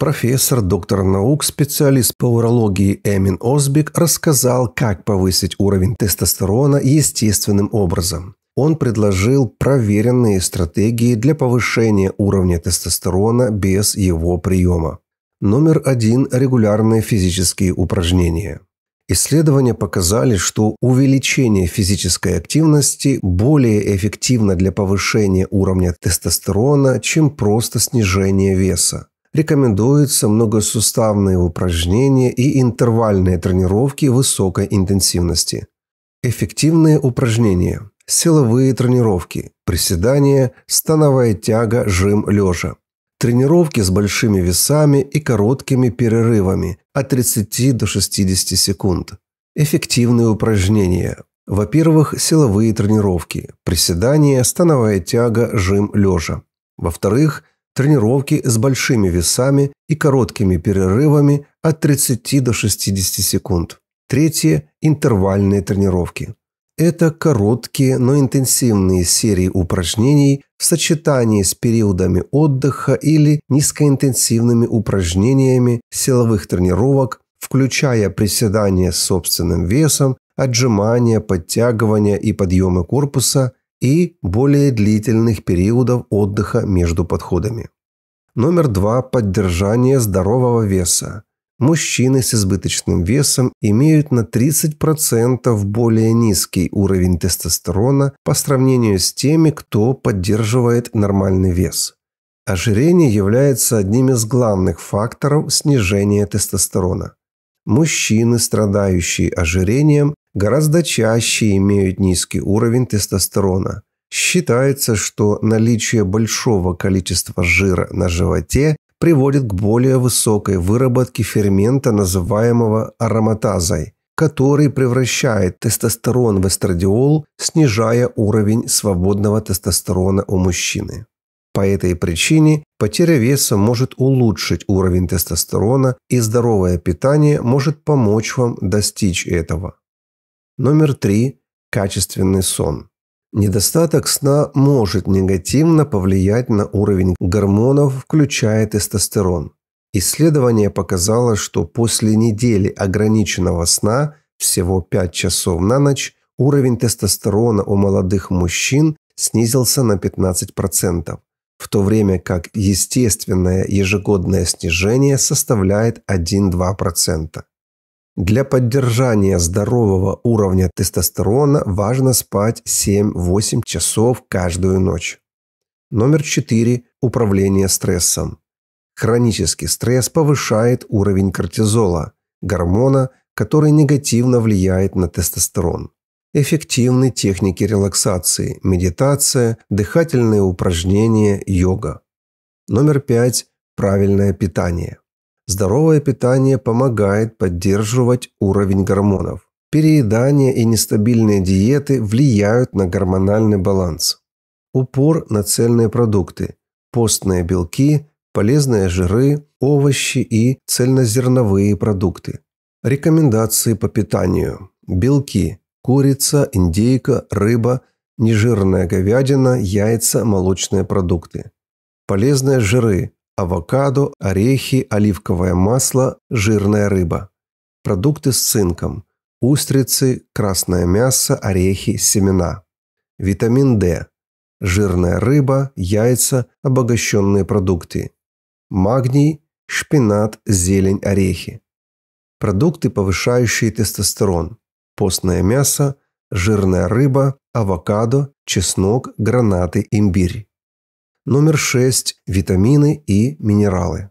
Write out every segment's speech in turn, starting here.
Профессор, доктор наук, специалист по урологии Эмин Озбик рассказал, как повысить уровень тестостерона естественным образом. Он предложил проверенные стратегии для повышения уровня тестостерона без его приема. Номер один – регулярные физические упражнения. Исследования показали, что увеличение физической активности более эффективно для повышения уровня тестостерона, чем просто снижение веса рекомендуются многосуставные упражнения и интервальные тренировки высокой интенсивности. Эффективные упражнения. Силовые тренировки, приседания, становая тяга, жим лежа. Тренировки с большими весами и короткими перерывами от 30 до 60 секунд. Эффективные упражнения. Во-первых, силовые тренировки, приседания, становая тяга, жим лежа. Во-вторых, тренировки с большими весами и короткими перерывами от 30 до 60 секунд. Третье – интервальные тренировки. Это короткие, но интенсивные серии упражнений в сочетании с периодами отдыха или низкоинтенсивными упражнениями силовых тренировок, включая приседания с собственным весом, отжимания, подтягивания и подъемы корпуса и более длительных периодов отдыха между подходами. Номер два – поддержание здорового веса. Мужчины с избыточным весом имеют на 30% более низкий уровень тестостерона по сравнению с теми, кто поддерживает нормальный вес. Ожирение является одним из главных факторов снижения тестостерона. Мужчины, страдающие ожирением, гораздо чаще имеют низкий уровень тестостерона. Считается, что наличие большого количества жира на животе приводит к более высокой выработке фермента, называемого ароматазой, который превращает тестостерон в эстрадиол, снижая уровень свободного тестостерона у мужчины. По этой причине потеря веса может улучшить уровень тестостерона, и здоровое питание может помочь вам достичь этого. Номер три – качественный сон. Недостаток сна может негативно повлиять на уровень гормонов, включая тестостерон. Исследование показало, что после недели ограниченного сна, всего 5 часов на ночь, уровень тестостерона у молодых мужчин снизился на 15%, в то время как естественное ежегодное снижение составляет 1-2%. Для поддержания здорового уровня тестостерона важно спать 7-8 часов каждую ночь. Номер 4. Управление стрессом. Хронический стресс повышает уровень кортизола, гормона, который негативно влияет на тестостерон. Эффективны техники релаксации, медитация, дыхательные упражнения, йога. Номер 5. Правильное питание. Здоровое питание помогает поддерживать уровень гормонов. Переедание и нестабильные диеты влияют на гормональный баланс. Упор на цельные продукты, постные белки, полезные жиры, овощи и цельнозерновые продукты. Рекомендации по питанию. Белки. Курица, индейка, рыба, нежирная говядина, яйца, молочные продукты. Полезные жиры авокадо, орехи, оливковое масло, жирная рыба. Продукты с цинком. Устрицы, красное мясо, орехи, семена. Витамин D. Жирная рыба, яйца, обогащенные продукты. Магний, шпинат, зелень, орехи. Продукты, повышающие тестостерон. Постное мясо, жирная рыба, авокадо, чеснок, гранаты, имбирь. Номер 6. Витамины и минералы.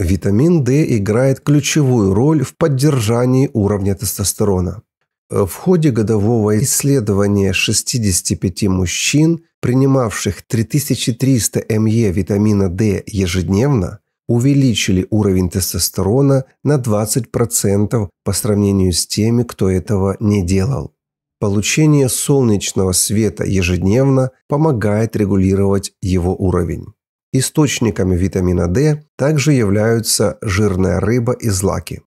Витамин D играет ключевую роль в поддержании уровня тестостерона. Э, в ходе годового исследования 65 мужчин, принимавших 3300 МЕ витамина D ежедневно, увеличили уровень тестостерона на 20% по сравнению с теми, кто этого не делал. Получение солнечного света ежедневно помогает регулировать его уровень. Источниками витамина D также являются жирная рыба и злаки.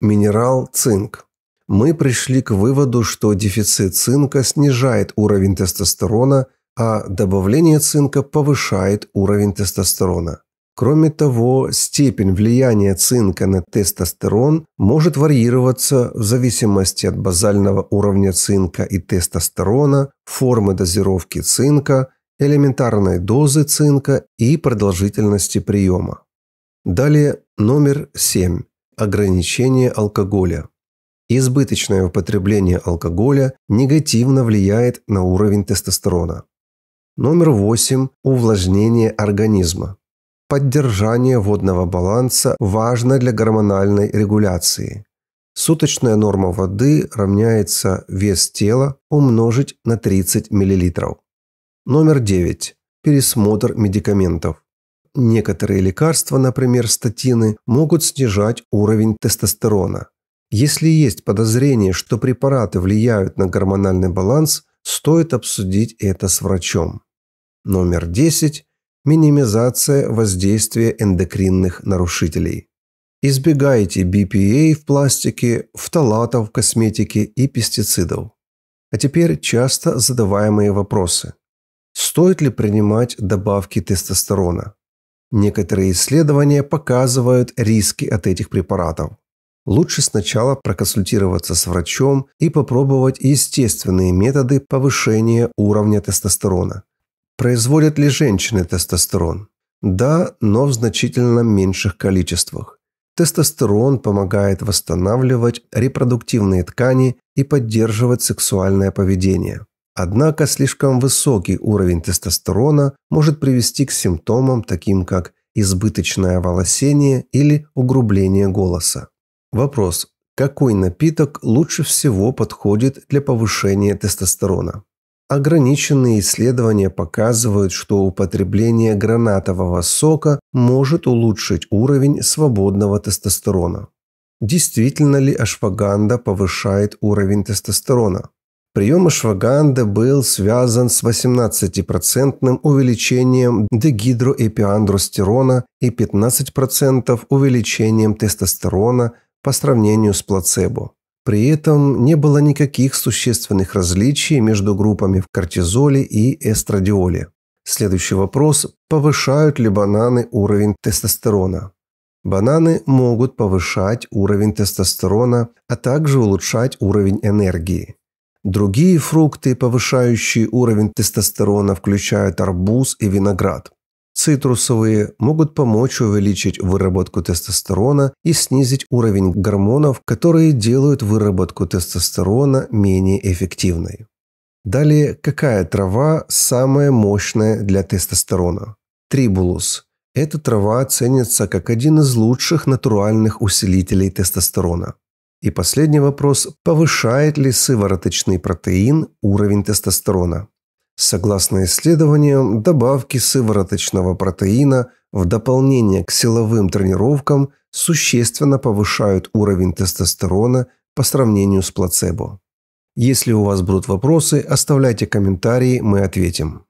Минерал цинк. Мы пришли к выводу, что дефицит цинка снижает уровень тестостерона, а добавление цинка повышает уровень тестостерона. Кроме того, степень влияния цинка на тестостерон может варьироваться в зависимости от базального уровня цинка и тестостерона, формы дозировки цинка, элементарной дозы цинка и продолжительности приема. Далее номер 7. Ограничение алкоголя. Избыточное употребление алкоголя негативно влияет на уровень тестостерона. Номер 8. Увлажнение организма. Поддержание водного баланса важно для гормональной регуляции. Суточная норма воды равняется вес тела умножить на 30 мл. Номер 9. Пересмотр медикаментов. Некоторые лекарства, например, статины, могут снижать уровень тестостерона. Если есть подозрение, что препараты влияют на гормональный баланс, стоит обсудить это с врачом. Номер 10 минимизация воздействия эндокринных нарушителей. Избегайте BPA в пластике, фталатов в косметике и пестицидов. А теперь часто задаваемые вопросы. Стоит ли принимать добавки тестостерона? Некоторые исследования показывают риски от этих препаратов. Лучше сначала проконсультироваться с врачом и попробовать естественные методы повышения уровня тестостерона – Производят ли женщины тестостерон? Да, но в значительно меньших количествах. Тестостерон помогает восстанавливать репродуктивные ткани и поддерживать сексуальное поведение. Однако слишком высокий уровень тестостерона может привести к симптомам, таким как избыточное волосение или угрубление голоса. Вопрос, какой напиток лучше всего подходит для повышения тестостерона? Ограниченные исследования показывают, что употребление гранатового сока может улучшить уровень свободного тестостерона. Действительно ли ашваганда повышает уровень тестостерона? Прием ашваганды был связан с 18% увеличением дегидроэпиандростерона и 15% увеличением тестостерона по сравнению с плацебо. При этом не было никаких существенных различий между группами в кортизоле и эстрадиоле. Следующий вопрос – повышают ли бананы уровень тестостерона? Бананы могут повышать уровень тестостерона, а также улучшать уровень энергии. Другие фрукты, повышающие уровень тестостерона, включают арбуз и виноград. Цитрусовые могут помочь увеличить выработку тестостерона и снизить уровень гормонов, которые делают выработку тестостерона менее эффективной. Далее, какая трава самая мощная для тестостерона? Трибулус. Эта трава ценится как один из лучших натуральных усилителей тестостерона. И последний вопрос – повышает ли сывороточный протеин уровень тестостерона? Согласно исследованиям, добавки сывороточного протеина в дополнение к силовым тренировкам существенно повышают уровень тестостерона по сравнению с плацебо. Если у вас будут вопросы, оставляйте комментарии, мы ответим.